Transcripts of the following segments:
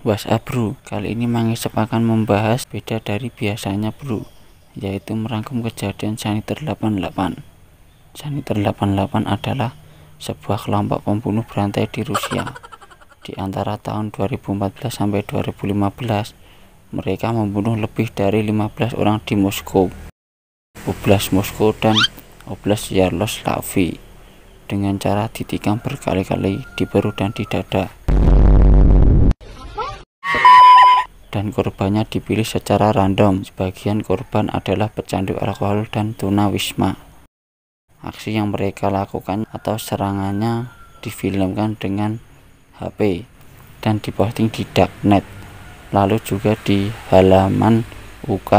WhatsApp Bro. Kali ini Mangisep akan membahas beda dari biasanya Bro, yaitu merangkum kejadian Saniter 88. Saniter 88 adalah sebuah kelompok pembunuh berantai di Rusia. Di antara tahun 2014 sampai 2015, mereka membunuh lebih dari 15 orang di Moskow, Oblast Moskow dan Oblast Yaroslavl dengan cara ditikam berkali-kali di perut dan di dada dan korbannya dipilih secara random. Sebagian korban adalah pecandu alkohol dan tuna wisma. Aksi yang mereka lakukan atau serangannya difilmkan dengan HP dan diposting di darknet. Lalu juga di halaman UK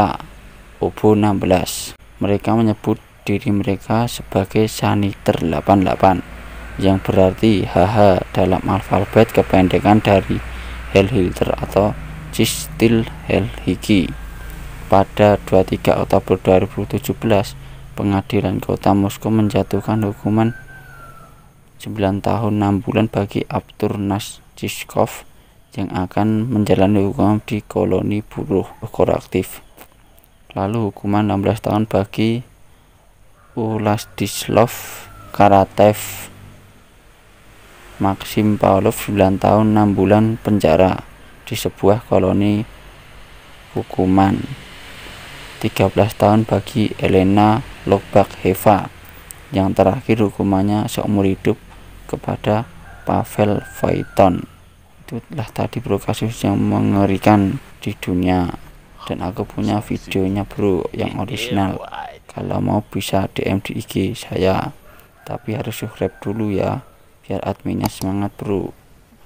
Obo 16. Mereka menyebut diri mereka sebagai Saniter 88 yang berarti HH dalam alfabet kependekan dari Hellhilter atau Cistil Helhiki. Pada 23 Oktober 2017, pengadilan kota Moskow menjatuhkan hukuman 9 tahun 6 bulan bagi Abtur Nasjiskov yang akan menjalani hukuman di koloni buruh koraktif. Lalu hukuman 16 tahun bagi Ulastislav Karatev Maksim Paulov 9 tahun 6 bulan penjara di sebuah koloni hukuman 13 tahun bagi Elena Lobak Heva yang terakhir hukumannya seumur hidup kepada Pavel Vaiton itulah tadi bro kasus yang mengerikan di dunia dan aku punya videonya bro yang original kalau mau bisa DM di IG saya tapi harus subscribe dulu ya biar adminnya semangat bro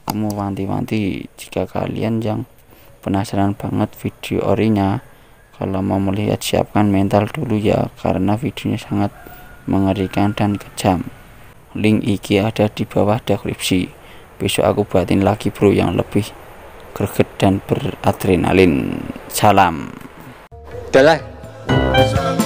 kamu wanti-wanti jika kalian yang penasaran banget video orinya kalau mau melihat siapkan mental dulu ya karena videonya sangat mengerikan dan kejam link IG ada di bawah deskripsi besok aku buatin lagi bro yang lebih greget dan beradrenalin salam dadah